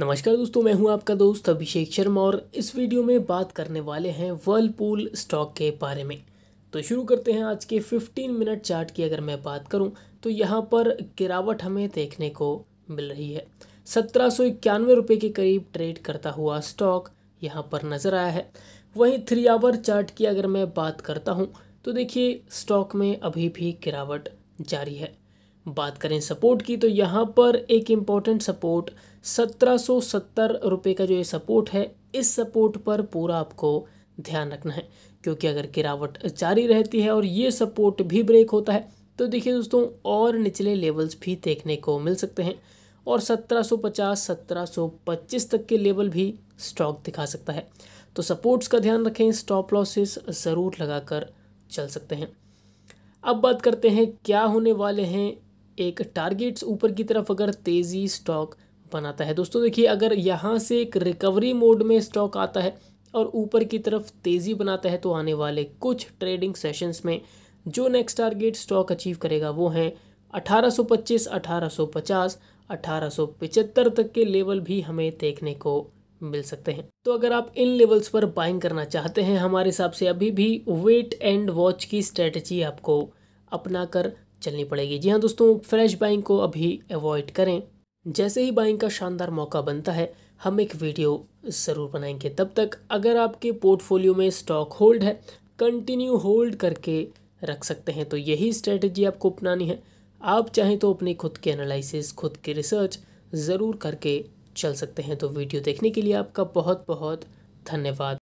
नमस्कार दोस्तों मैं हूं आपका दोस्त अभिषेक शर्मा और इस वीडियो में बात करने वाले हैं वर्लपूल स्टॉक के बारे में तो शुरू करते हैं आज के 15 मिनट चार्ट की अगर मैं बात करूं तो यहां पर गिरावट हमें देखने को मिल रही है सत्रह सौ इक्यानवे रुपये के करीब ट्रेड करता हुआ स्टॉक यहाँ पर नज़र आया है वहीं थ्री आवर चार्ट की अगर मैं बात करता हूँ तो देखिए स्टॉक में अभी भी गिरावट जारी है बात करें सपोर्ट की तो यहाँ पर एक इम्पॉर्टेंट सपोर्ट सत्रह सौ सत्तर रुपये का जो ये सपोर्ट है इस सपोर्ट पर पूरा आपको ध्यान रखना है क्योंकि अगर गिरावट जारी रहती है और ये सपोर्ट भी ब्रेक होता है तो देखिए दोस्तों और निचले लेवल्स भी देखने को मिल सकते हैं और 1750 1725 तक के लेवल भी स्टॉक दिखा सकता है तो सपोर्ट्स का ध्यान रखें स्टॉप लॉसेस ज़रूर लगाकर चल सकते हैं अब बात करते हैं क्या होने वाले हैं एक टारगेट्स ऊपर की तरफ अगर तेज़ी स्टॉक बनाता है दोस्तों देखिए अगर यहाँ से एक रिकवरी मोड में स्टॉक आता है और ऊपर की तरफ तेज़ी बनाता है तो आने वाले कुछ ट्रेडिंग सेशंस में जो नेक्स्ट टारगेट स्टॉक अचीव करेगा वो हैं 1825, 1850, 1875 तक के लेवल भी हमें देखने को मिल सकते हैं तो अगर आप इन लेवल्स पर बाइंग करना चाहते हैं हमारे हिसाब से अभी भी वेट एंड वॉच की स्ट्रेटजी आपको अपना कर चलनी पड़ेगी जी हाँ दोस्तों फ्रेश बाइंग को अभी अवॉइड करें जैसे ही बाइंग का शानदार मौका बनता है हम एक वीडियो ज़रूर बनाएंगे तब तक अगर आपके पोर्टफोलियो में स्टॉक होल्ड है कंटिन्यू होल्ड करके रख सकते हैं तो यही स्ट्रेटजी आपको अपनानी है आप चाहें तो अपने खुद के एनालिसिस खुद की रिसर्च ज़रूर करके चल सकते हैं तो वीडियो देखने के लिए आपका बहुत बहुत धन्यवाद